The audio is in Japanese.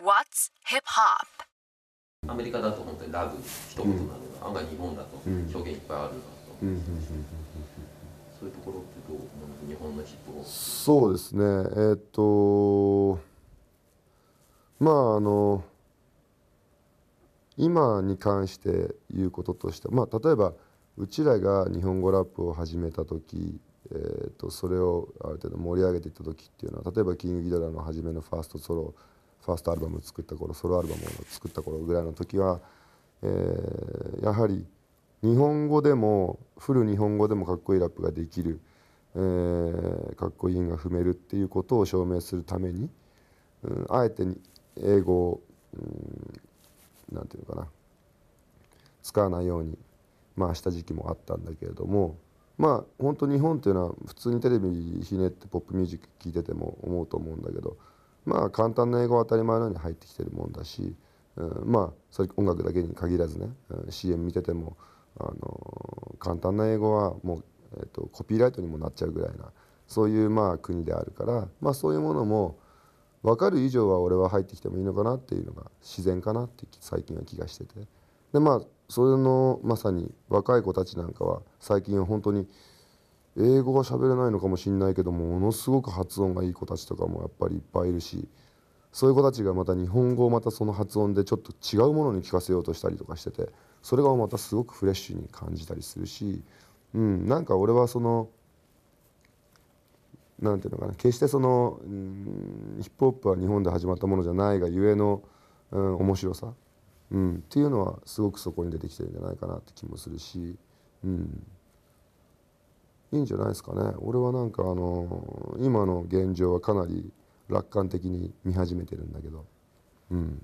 What's Hip Hop? アメリカだと本当にラブ一言なのが、うん、案外日本だと表現いっぱいあるなと、うん、そういうところってどう思う日本のそうですねえー、っとまああの今に関して言うこととしてまあ例えばうちらが日本語ラップを始めた時えーと、とそれをある程度盛り上げていった時っていうのは例えばキングギドラの初めのファーストソロファーストアルバムを作った頃ソロアルバムを作った頃ぐらいの時は、えー、やはり日本語でもフル日本語でもかっこいいラップができる、えー、かっこいいが踏めるっていうことを証明するために、うん、あえて英語を、うん、なんていうのかな使わないように、まあ、した時期もあったんだけれども。まあ本当日本っていうのは普通にテレビひねってポップミュージック聴いてても思うと思うんだけどまあ簡単な英語は当たり前のように入ってきてるもんだし、うん、まあそれ音楽だけに限らずね、うん、CM 見てても、あの簡単な英語はもう、えーと、とコピーライトにもなっちゃうぐらいなそういうまあ国であるから、まあ、そういうものも分かる以上は俺は入ってきてもいいのかなっていうのが自然かなって最近は気がしてて。でまあそれのまさに若い子たちなんかは最近は本当に英語が喋れないのかもしんないけどもものすごく発音がいい子たちとかもやっぱりいっぱいいるしそういう子たちがまた日本語をまたその発音でちょっと違うものに聞かせようとしたりとかしててそれがまたすごくフレッシュに感じたりするし、うん、なんか俺はその何て言うのかな決してその、うん、ヒップホップは日本で始まったものじゃないがゆえの、うん、面白さ、うん、っていうのはすごくそこに出てきてるんじゃないかなって気もするし。うんいいんじゃないですかね俺はなんかあの今の現状はかなり楽観的に見始めてるんだけどうん。